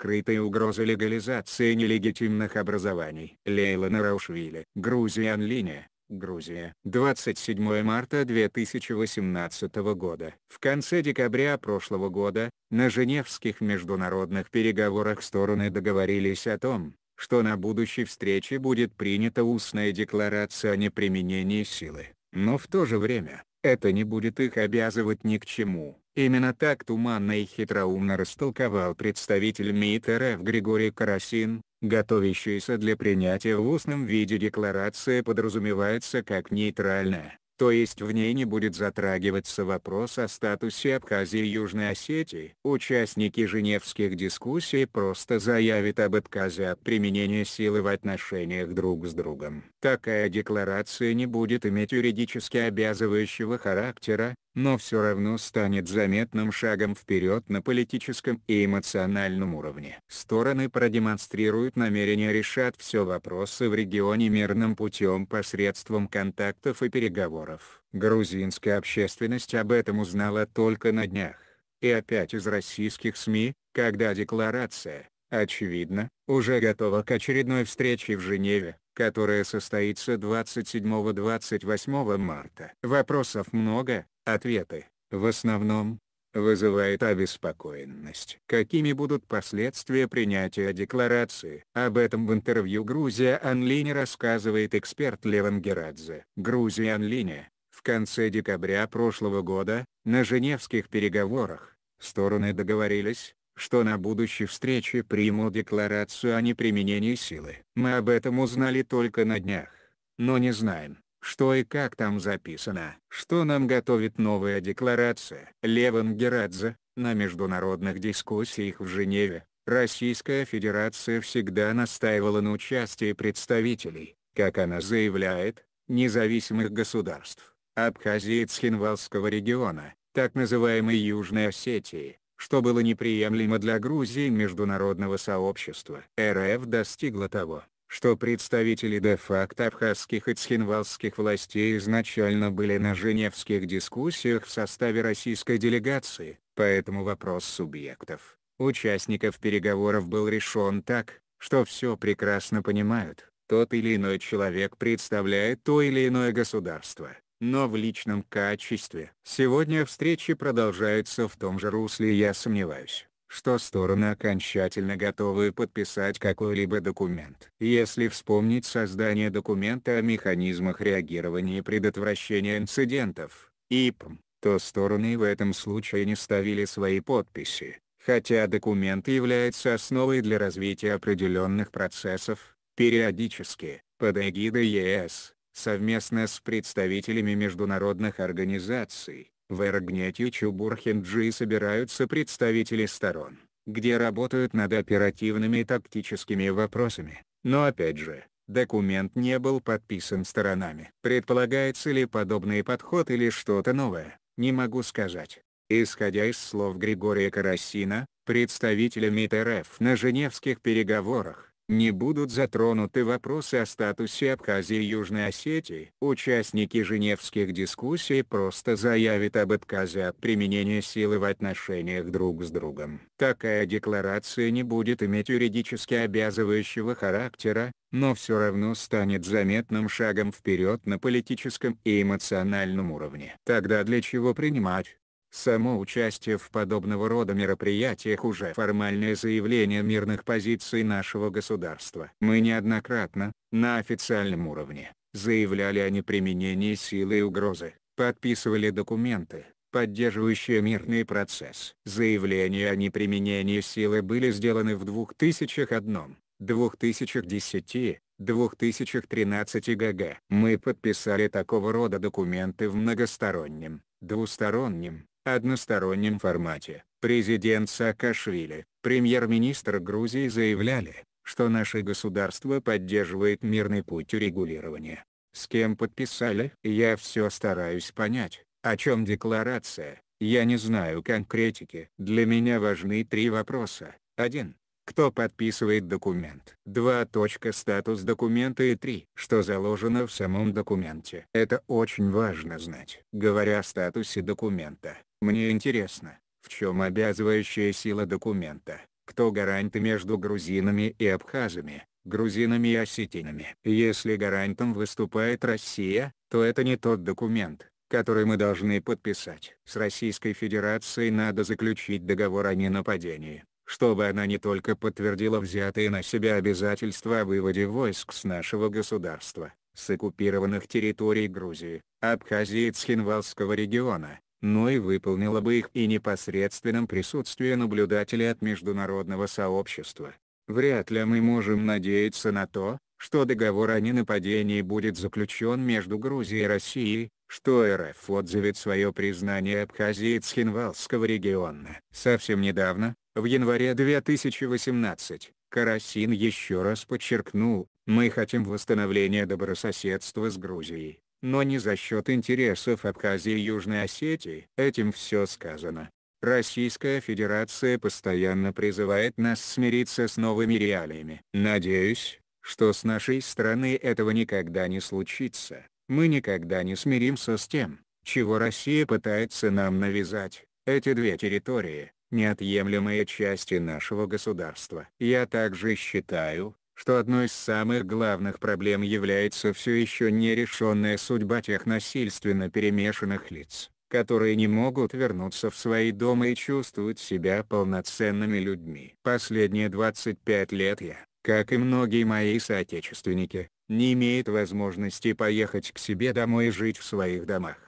скрытой угрозы легализации нелегитимных образований. Лейла Нараушвили. Грузия Анлиния. Грузия. 27 марта 2018 года. В конце декабря прошлого года, на Женевских международных переговорах стороны договорились о том, что на будущей встрече будет принята устная декларация о неприменении силы, но в то же время, это не будет их обязывать ни к чему. Именно так туманно и хитроумно растолковал представитель МИД РФ Григорий Карасин, готовящаяся для принятия в устном виде декларация подразумевается как нейтральная, то есть в ней не будет затрагиваться вопрос о статусе Абхазии и Южной Осетии. Участники женевских дискуссий просто заявят об отказе от применения силы в отношениях друг с другом. Такая декларация не будет иметь юридически обязывающего характера, но все равно станет заметным шагом вперед на политическом и эмоциональном уровне. Стороны продемонстрируют намерение решать все вопросы в регионе мирным путем посредством контактов и переговоров. Грузинская общественность об этом узнала только на днях. И опять из российских СМИ, когда декларация, очевидно, уже готова к очередной встрече в Женеве, которая состоится 27-28 марта. Вопросов много, Ответы, в основном, вызывает обеспокоенность. Какими будут последствия принятия декларации? Об этом в интервью «Грузия Анлине» рассказывает эксперт Леван Герадзе. «Грузия Анлине» в конце декабря прошлого года, на Женевских переговорах, стороны договорились, что на будущей встрече примут декларацию о неприменении силы. Мы об этом узнали только на днях, но не знаем, что и как там записано, что нам готовит новая декларация. Леван Герадзе, на международных дискуссиях в Женеве, Российская Федерация всегда настаивала на участии представителей, как она заявляет, независимых государств, Абхазии и Цхинвалского региона, так называемой Южной Осетии, что было неприемлемо для Грузии международного сообщества. РФ достигла того, что представители де-факто абхазских и цхинвалских властей изначально были на женевских дискуссиях в составе российской делегации, поэтому вопрос субъектов, участников переговоров был решен так, что все прекрасно понимают, тот или иной человек представляет то или иное государство, но в личном качестве. Сегодня встречи продолжаются в том же русле я сомневаюсь что стороны окончательно готовы подписать какой-либо документ. Если вспомнить создание документа о механизмах реагирования и предотвращения инцидентов, ИПМ, то стороны в этом случае не ставили свои подписи, хотя документ является основой для развития определенных процессов, периодически, под эгидой ЕС, совместно с представителями международных организаций, в Эргнете Чубурхенджи собираются представители сторон, где работают над оперативными и тактическими вопросами, но опять же, документ не был подписан сторонами. Предполагается ли подобный подход или что-то новое, не могу сказать. Исходя из слов Григория Карасина, представителя МИД РФ на Женевских переговорах, не будут затронуты вопросы о статусе Абхазии и Южной Осетии. Участники Женевских дискуссий просто заявят об отказе от применения силы в отношениях друг с другом. Такая декларация не будет иметь юридически обязывающего характера, но все равно станет заметным шагом вперед на политическом и эмоциональном уровне. Тогда для чего принимать Само участие в подобного рода мероприятиях уже формальное заявление мирных позиций нашего государства. Мы неоднократно, на официальном уровне, заявляли о неприменении силы и угрозы, подписывали документы, поддерживающие мирный процесс. Заявления о неприменении силы были сделаны в 2001, 2010, 2013 ГГ. Мы подписали такого рода документы в многостороннем, двустороннем, одностороннем формате, президент Саакашвили, премьер-министр Грузии заявляли, что наше государство поддерживает мирный путь урегулирования. С кем подписали? Я все стараюсь понять, о чем декларация, я не знаю конкретики. Для меня важны три вопроса. 1 кто подписывает документ. 2. Статус документа и 3. Что заложено в самом документе. Это очень важно знать. Говоря о статусе документа, мне интересно, в чем обязывающая сила документа, кто гаранты между грузинами и абхазами, грузинами и осетинами. Если гарантом выступает Россия, то это не тот документ, который мы должны подписать. С Российской Федерацией надо заключить договор о ненападении чтобы она не только подтвердила взятые на себя обязательства о выводе войск с нашего государства, с оккупированных территорий Грузии, Абхазии и Цхинвалского региона, но и выполнила бы их и непосредственном присутствии наблюдателей от международного сообщества. Вряд ли мы можем надеяться на то, что договор о ненападении будет заключен между Грузией и Россией, что РФ отзовет свое признание Абхазии Цхинвалского региона. Совсем недавно, в январе 2018, Карасин еще раз подчеркнул, мы хотим восстановления добрососедства с Грузией, но не за счет интересов Абхазии и Южной Осетии. Этим все сказано. Российская Федерация постоянно призывает нас смириться с новыми реалиями. Надеюсь, что с нашей стороны этого никогда не случится. Мы никогда не смиримся с тем, чего Россия пытается нам навязать. Эти две территории – неотъемлемые части нашего государства. Я также считаю, что одной из самых главных проблем является все еще нерешенная судьба тех насильственно перемешанных лиц, которые не могут вернуться в свои дома и чувствуют себя полноценными людьми. Последние 25 лет я, как и многие мои соотечественники, не имеет возможности поехать к себе домой и жить в своих домах.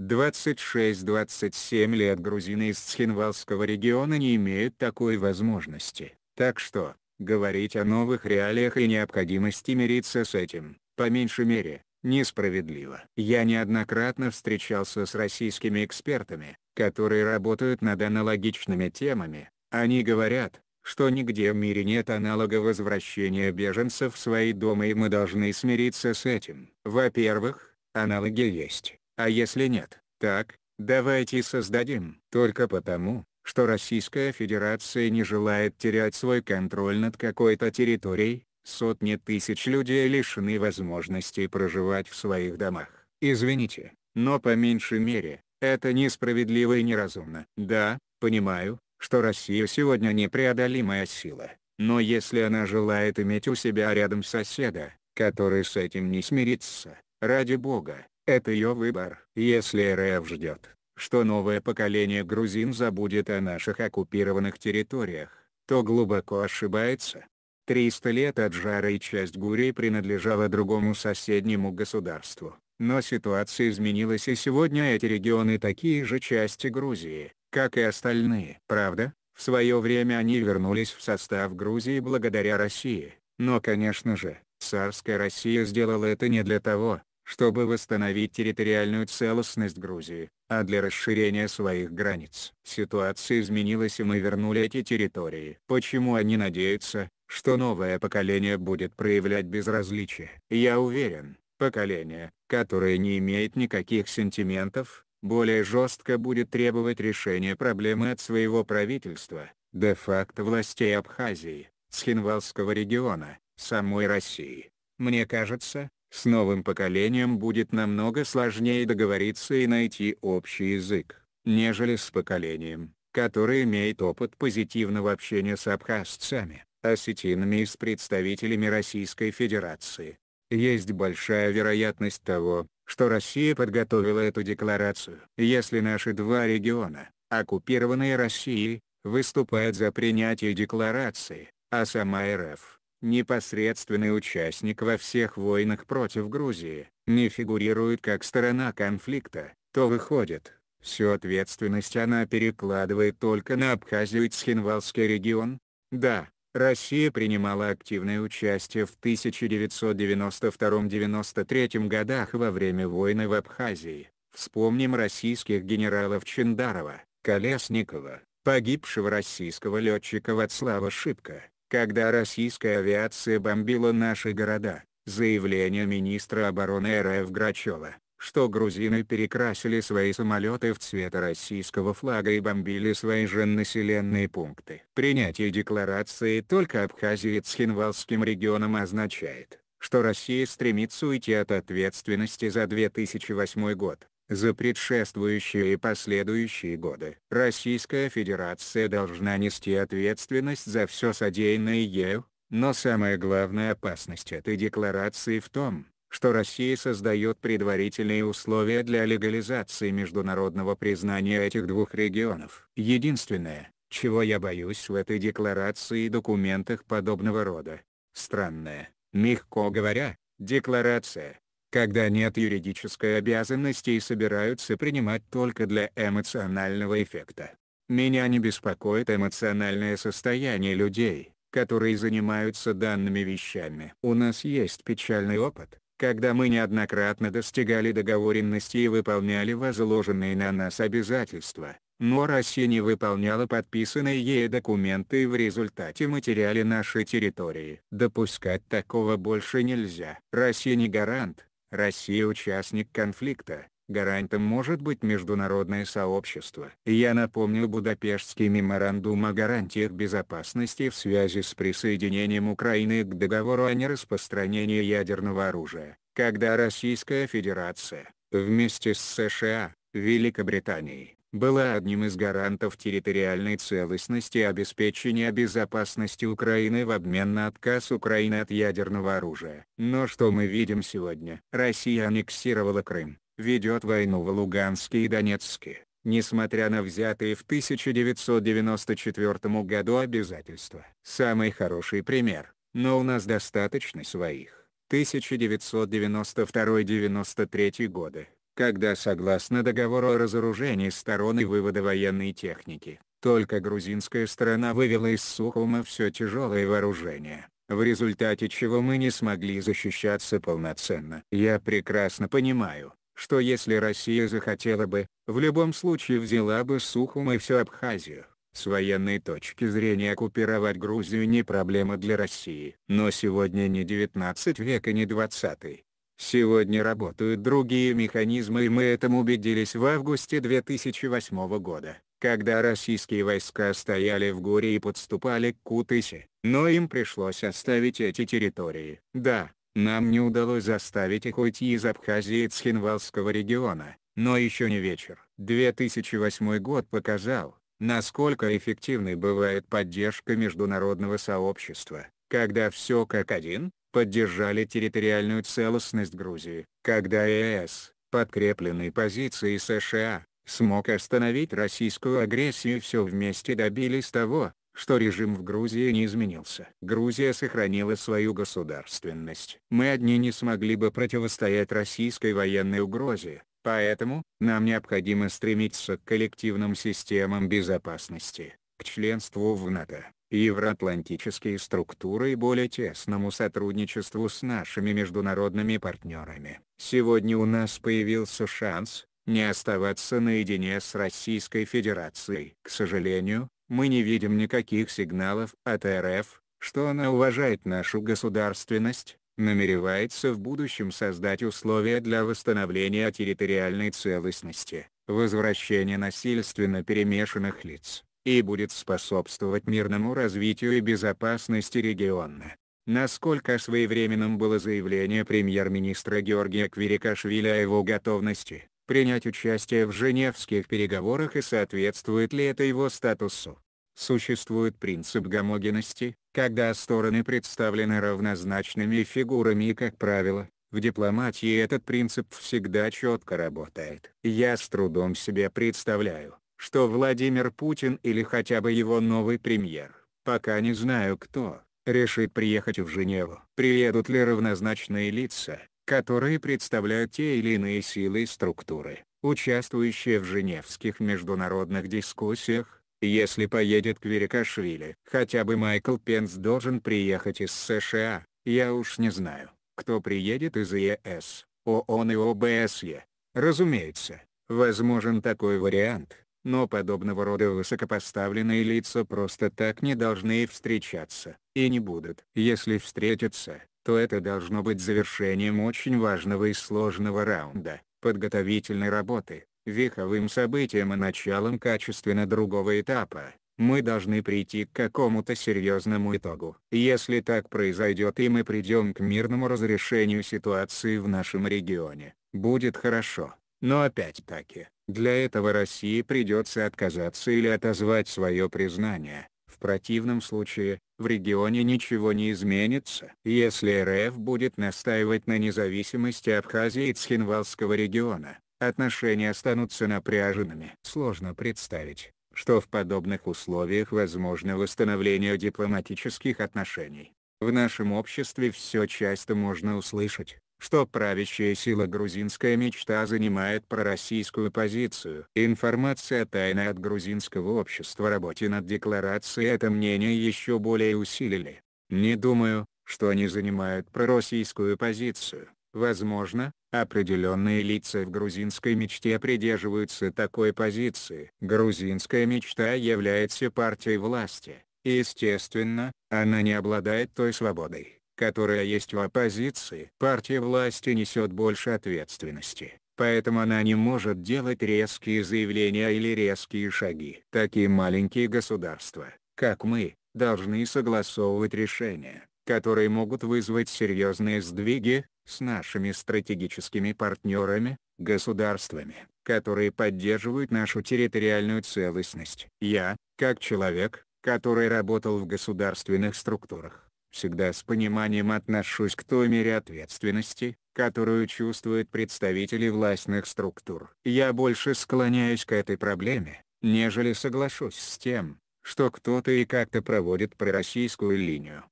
26-27 лет грузины из Цхинвалского региона не имеют такой возможности, так что, говорить о новых реалиях и необходимости мириться с этим, по меньшей мере, несправедливо. Я неоднократно встречался с российскими экспертами, которые работают над аналогичными темами, они говорят, что нигде в мире нет аналога возвращения беженцев в свои дома и мы должны смириться с этим. Во-первых, аналоги есть, а если нет, так, давайте создадим. Только потому, что Российская Федерация не желает терять свой контроль над какой-то территорией, сотни тысяч людей лишены возможности проживать в своих домах. Извините, но по меньшей мере, это несправедливо и неразумно. Да, понимаю, что Россия сегодня непреодолимая сила, но если она желает иметь у себя рядом соседа, который с этим не смирится, ради бога, это ее выбор. Если РФ ждет, что новое поколение грузин забудет о наших оккупированных территориях, то глубоко ошибается. 300 лет от жары и часть Гурии принадлежала другому соседнему государству, но ситуация изменилась и сегодня эти регионы такие же части Грузии, как и остальные. Правда, в свое время они вернулись в состав Грузии благодаря России, но конечно же, царская Россия сделала это не для того, чтобы восстановить территориальную целостность Грузии, а для расширения своих границ. Ситуация изменилась и мы вернули эти территории. Почему они надеются, что новое поколение будет проявлять безразличие? Я уверен, поколение, которое не имеет никаких сентиментов, более жестко будет требовать решения проблемы от своего правительства, де-факто властей Абхазии, Схинвалского региона, самой России. Мне кажется, с новым поколением будет намного сложнее договориться и найти общий язык, нежели с поколением, которое имеет опыт позитивного общения с абхазцами, осетинами и с представителями Российской Федерации. Есть большая вероятность того, что Россия подготовила эту декларацию. Если наши два региона, оккупированные Россией, выступают за принятие декларации, а сама РФ, непосредственный участник во всех войнах против Грузии, не фигурирует как сторона конфликта, то выходит, всю ответственность она перекладывает только на Абхазию и Цхинвалский регион. Да, Россия принимала активное участие в 1992-93 годах во время войны в Абхазии. Вспомним российских генералов Чендарова, Колесникова, погибшего российского летчика Вацлава Шипка, когда российская авиация бомбила наши города, заявление министра обороны РФ Грачева что грузины перекрасили свои самолеты в цвет российского флага и бомбили свои же населенные пункты. Принятие декларации только Абхазии с Хинвалским регионом означает, что Россия стремится уйти от ответственности за 2008 год, за предшествующие и последующие годы. Российская Федерация должна нести ответственность за все содеянное ею, но самая главная опасность этой декларации в том, что Россия создает предварительные условия для легализации международного признания этих двух регионов. Единственное, чего я боюсь в этой декларации и документах подобного рода, странное, мягко говоря, декларация, когда нет юридической обязанности и собираются принимать только для эмоционального эффекта. Меня не беспокоит эмоциональное состояние людей, которые занимаются данными вещами. У нас есть печальный опыт, когда мы неоднократно достигали договоренности и выполняли возложенные на нас обязательства, но Россия не выполняла подписанные ей документы и в результате мы теряли наши территории. Допускать такого больше нельзя. Россия не гарант, Россия участник конфликта, Гарантом может быть международное сообщество. Я напомню Будапештский меморандум о гарантиях безопасности в связи с присоединением Украины к договору о нераспространении ядерного оружия, когда Российская Федерация, вместе с США, Великобританией, была одним из гарантов территориальной целостности и обеспечения безопасности Украины в обмен на отказ Украины от ядерного оружия. Но что мы видим сегодня? Россия аннексировала Крым, ведет войну в Луганске и Донецке, несмотря на взятые в 1994 году обязательства. Самый хороший пример, но у нас достаточно своих. 1992-93 годы, когда согласно договору о разоружении сторон и вывода военной техники, только грузинская сторона вывела из Сухума все тяжелое вооружение, в результате чего мы не смогли защищаться полноценно. Я прекрасно понимаю, что если Россия захотела бы, в любом случае взяла бы Сухум и всю Абхазию. С военной точки зрения оккупировать Грузию не проблема для России. Но сегодня не 19 век и не 20. Сегодня работают другие механизмы и мы этому убедились в августе 2008 года, когда российские войска стояли в горе и подступали к Кутыси, но им пришлось оставить эти территории. Да, нам не удалось заставить их уйти из Абхазии и Цхинвалского региона, но еще не вечер. 2008 год показал, насколько эффективной бывает поддержка международного сообщества, когда все как один, поддержали территориальную целостность Грузии, когда ЕС, э подкрепленный позицией США, смог остановить российскую агрессию и все вместе добились того, что режим в Грузии не изменился. Грузия сохранила свою государственность. Мы одни не смогли бы противостоять российской военной угрозе, поэтому, нам необходимо стремиться к коллективным системам безопасности, к членству в НАТО, евроатлантические структуры и более тесному сотрудничеству с нашими международными партнерами. Сегодня у нас появился шанс, не оставаться наедине с Российской Федерацией. К сожалению, мы не видим никаких сигналов от РФ, что она уважает нашу государственность, намеревается в будущем создать условия для восстановления территориальной целостности, возвращения насильственно перемешанных лиц, и будет способствовать мирному развитию и безопасности региона. Насколько своевременным было заявление премьер-министра Георгия Квирикашвили о его готовности принять участие в Женевских переговорах и соответствует ли это его статусу. Существует принцип гомогенности, когда стороны представлены равнозначными фигурами и как правило, в дипломатии этот принцип всегда четко работает. Я с трудом себе представляю, что Владимир Путин или хотя бы его новый премьер, пока не знаю кто, решит приехать в Женеву. Приедут ли равнозначные лица, которые представляют те или иные силы и структуры, участвующие в женевских международных дискуссиях, если поедет к Верикашвили. Хотя бы Майкл Пенс должен приехать из США, я уж не знаю, кто приедет из ЕС, ООН и ОБСЕ. Разумеется, возможен такой вариант, но подобного рода высокопоставленные лица просто так не должны встречаться, и не будут. Если встретятся, то это должно быть завершением очень важного и сложного раунда, подготовительной работы, вековым событием и началом качественно другого этапа. Мы должны прийти к какому-то серьезному итогу. Если так произойдет и мы придем к мирному разрешению ситуации в нашем регионе, будет хорошо. Но опять-таки, для этого России придется отказаться или отозвать свое признание, в противном случае, в регионе ничего не изменится. Если РФ будет настаивать на независимости Абхазии и Цхинвалского региона, отношения останутся напряженными. Сложно представить, что в подобных условиях возможно восстановление дипломатических отношений. В нашем обществе все часто можно услышать, что правящая сила грузинская мечта занимает пророссийскую позицию. Информация тайна от грузинского общества работе над декларацией это мнение еще более усилили. Не думаю, что они занимают пророссийскую позицию. Возможно, определенные лица в грузинской мечте придерживаются такой позиции. Грузинская мечта является партией власти, и естественно, она не обладает той свободой которая есть у оппозиции. Партия власти несет больше ответственности, поэтому она не может делать резкие заявления или резкие шаги. Такие маленькие государства, как мы, должны согласовывать решения, которые могут вызвать серьезные сдвиги, с нашими стратегическими партнерами, государствами, которые поддерживают нашу территориальную целостность. Я, как человек, который работал в государственных структурах, всегда с пониманием отношусь к той мере ответственности, которую чувствуют представители властных структур. Я больше склоняюсь к этой проблеме, нежели соглашусь с тем, что кто-то и как-то проводит пророссийскую линию.